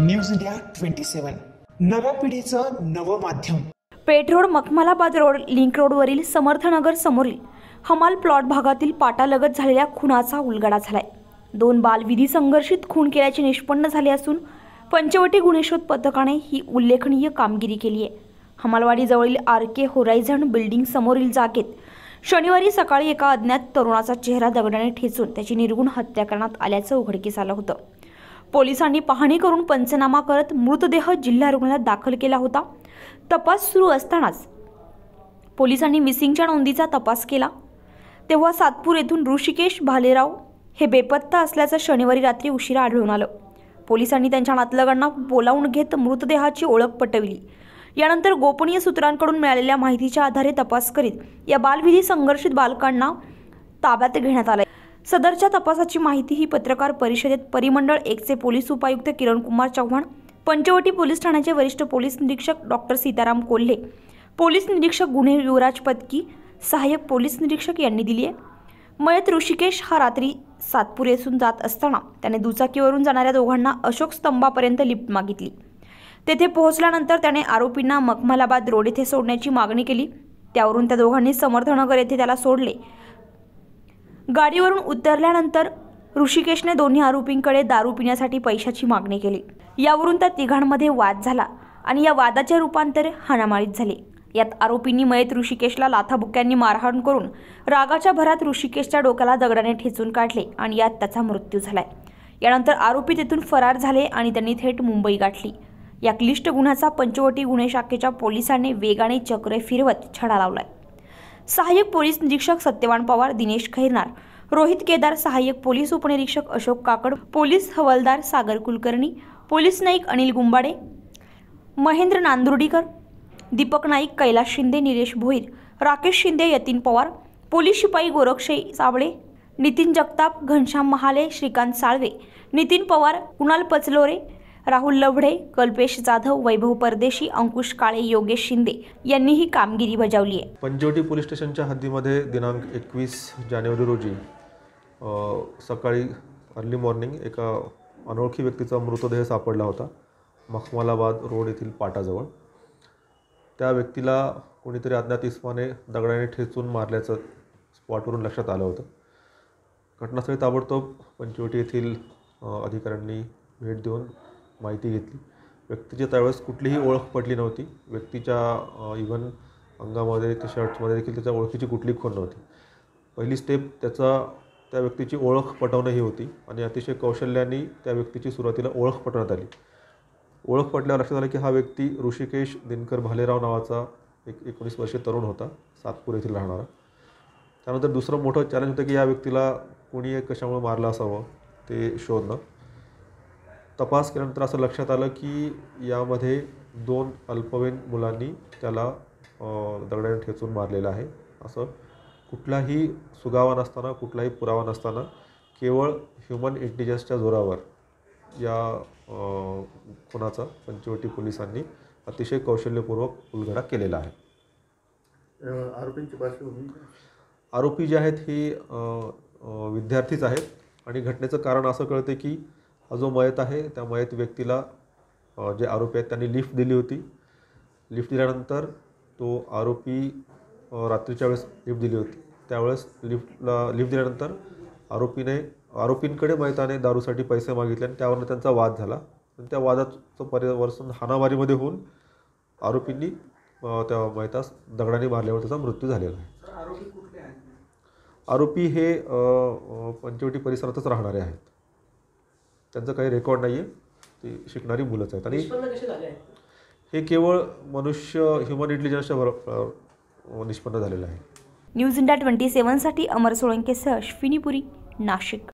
news India twenty सेवन नव्या पिढीचं नवं माध्यम पेठरोड मखमलाबाद रोड लिंक रोडवरील समर्थनगर समोरील हमाल प्लॉट भागातील पाटालगत झालेल्या खुनाचा उलगडा झालाय दोन बाल विधी संघर्षित खून केल्याचे निष्पन्न झाले असून पंचवटी गुणेशोध पथकाने ही उल्लेखनीय कामगिरी केली आहे हमालवाडीजवळील आर के होरायझन बिल्डिंग समोरील जागेत शनिवारी सकाळी एका अज्ञात तरुणाचा चेहरा दगडाने ठेचून त्याची निर्गुण हत्या करण्यात आल्याचं उघडकीस आलं होतं पोलिसांनी पाहणी करून पंचनामा करत मृतदेह जिल्हा रुग्णालयात दाखल केला होता तपास सुरू असतानाच पोलिसांनी मिसिंगच्या नोंदीचा तपास केला तेव्हा सातपूर येथून ऋषिकेश भालेराव हे बेपत्ता असल्याचं शनिवारी रात्री उशिरा आढळून आलं पोलिसांनी त्यांच्या नातलगांना बोलावून घेत मृतदेहाची ओळख पटविली यानंतर गोपनीय सूत्रांकडून मिळालेल्या माहितीच्या आधारे तपास करीत या बालविधी संघर्षित बालकांना ताब्यात घेण्यात आलं सदरच्या तपासाची माहिती ही पत्रकार परिषदेत परिमंडळ एकचे पोलीस उपायुक्त किरण कुमार चव्हाण पंचवटी पोलीस ठाण्याचे वरिष्ठ पोलीस निरीक्षक डॉक्टर सीताराम कोल्हे पोलीस निरीक्षक गुन्हे युवराज पत्की सहाय्यक पोलीस निरीक्षक यांनी दिली आहे मयत ऋषिकेश हा रात्री सातपुरेसून जात असताना त्याने दुचाकीवरून जाणाऱ्या दोघांना अशोक स्तंभापर्यंत लिफ्ट मागितली तेथे पोहोचल्यानंतर त्याने आरोपींना मखमलाबाद रोड येथे सोडण्याची मागणी केली त्यावरून त्या दोघांनी समर्थनगर येथे त्याला सोडले गाडीवरून उतरल्यानंतर ऋषिकेशने दोन्ही आरोपींकडे दारू पिण्यासाठी पैशाची मागणी केली यावरून त्या तिघांमध्ये वाद झाला आणि या वादाचे रूपांतर हाणामारीत झाले यात आरोपींनी मयत ऋषिकेशला लाथाबुक्क्यांनी मारहाण करून रागाच्या भरात ऋषिकेशच्या डोक्याला दगडाने ठेचून काढले आणि यात त्याचा मृत्यू झालाय यानंतर आरोपी तेथून फरार झाले आणि त्यांनी थेट मुंबई गाठली या क्लिष्ट गुन्ह्याचा पंचवटी गुन्हे शाखेच्या पोलिसांनी वेगाने चक्रे फिरवत छडा लावलाय सहाय्यक पोलीस निरीक्षक सत्यवान पवार दिनेश खैरनार रोहित केदार सहाय्यक पोलीस उपनिरीक्षक अशोक काकड पोलीस हवालदार सागर कुलकर्णी पोलीस नाईक अनिल गुंबाडे महेंद्र नांदुर्डीकर दीपक नाईक कैलास शिंदे निलेश भोईर राकेश शिंदे यतीन पवार पोलीस शिपाई गोरक्षे सावळे नितीन जगताप घनश्याम महाले श्रीकांत साळवे नितीन पवार कुणाल पचलोरे राहुल लवढे कल्पेश जाधव वैभव परदेशी अंकुश काळे योगेश शिंदे यांनी ही कामगिरी बजावली आहे पंचवटी पोलीस स्टेशनच्या हद्दीमध्ये दिनांक एकवीस जानेवारी रोजी सकाळी अर्ली मॉर्निंग एका अनोळखी व्यक्तीचा मृतदेह सापडला होता मखमालाबाद रोड येथील पाटाजवळ त्या व्यक्तीला कोणीतरी अज्ञात इस्माने दगडाने ठेचून मारल्याचं स्पॉटवरून लक्षात आलं होतं घटनास्थळी ताबडतोब पंचवटी येथील अधिकाऱ्यांनी भेट देऊन माहिती घेतली व्यक्तीची त्यावेळेस कुठलीही ओळख पटली नव्हती व्यक्तीच्या इव्हन अंगामध्ये ते शर्ट्समध्ये देखील त्याच्या ओळखीची कुठली खोड नव्हती पहिली स्टेप त्याचा त्या व्यक्तीची ओळख पटवणं ही होती आणि अतिशय कौशल्याने त्या व्यक्तीची सुरुवातीला ओळख पटवण्यात आली ओळख पटल्यावर लक्षात आलं की हा व्यक्ती ऋषिकेश दिनकर भालेराव नावाचा एक एकोणीस वर्षे तरुण होता सातपूर येथील राहणारा त्यानंतर दुसरं मोठं चॅलेंज होतं की या व्यक्तीला कोणी कशामुळे मारलं असावं ते शोधणं तपास केल्यानंतर असं लक्षात आलं की यामध्ये दोन अल्पवयीन मुलांनी त्याला दगडाने ठेचून मारलेलं आहे असं कुठलाही सुगावा नसताना कुठलाही पुरावा नसताना केवळ ह्युमन इंटेलिजन्सच्या जोरावर या खुनाचा पंचवटी पोलिसांनी अतिशय कौशल्यपूर्वक उलगडा केलेला आहे आरोपींची पार्श्वभूमी आरोपी जे आहेत हे विद्यार्थीच आहेत आणि घटनेचं कारण असं कळते की हा जो मयत आहे त्या मयत व्यक्तीला जे आरोपी आहेत त्यांनी लिफ्ट दिली होती लिफ्ट दिल्यानंतर तो आरोपी रात्रीच्या वेळेस लिफ्ट दिली होती त्यावेळेस लिफ्टला लिफ्ट दिल्यानंतर आरोपीने आरोपींकडे मयताने दारूसाठी पैसे मागितले आणि त्यावरनं त्यांचा वाद झाला आणि त्या वादाचं पर्यावरसन हाणामारीमध्ये होऊन आरोपींनी त्या मयतास दगडाने मारल्यावर त्याचा मृत्यू झालेला आहे आरोपी हे पंचवटी परिसरातच राहणारे आहेत त्यांचं काही रेकॉर्ड नाही आहे ती शिकणारी मुलंच आहेत आणि हे केवळ मनुष्य ह्युमन इंटेलिजन्सच्या निष्पन्न झालेलं आहे न्यूज इंडिया ट्वेंटी सेवनसाठी अमर सोळंकेसह अश्विनीपुरी नाशिक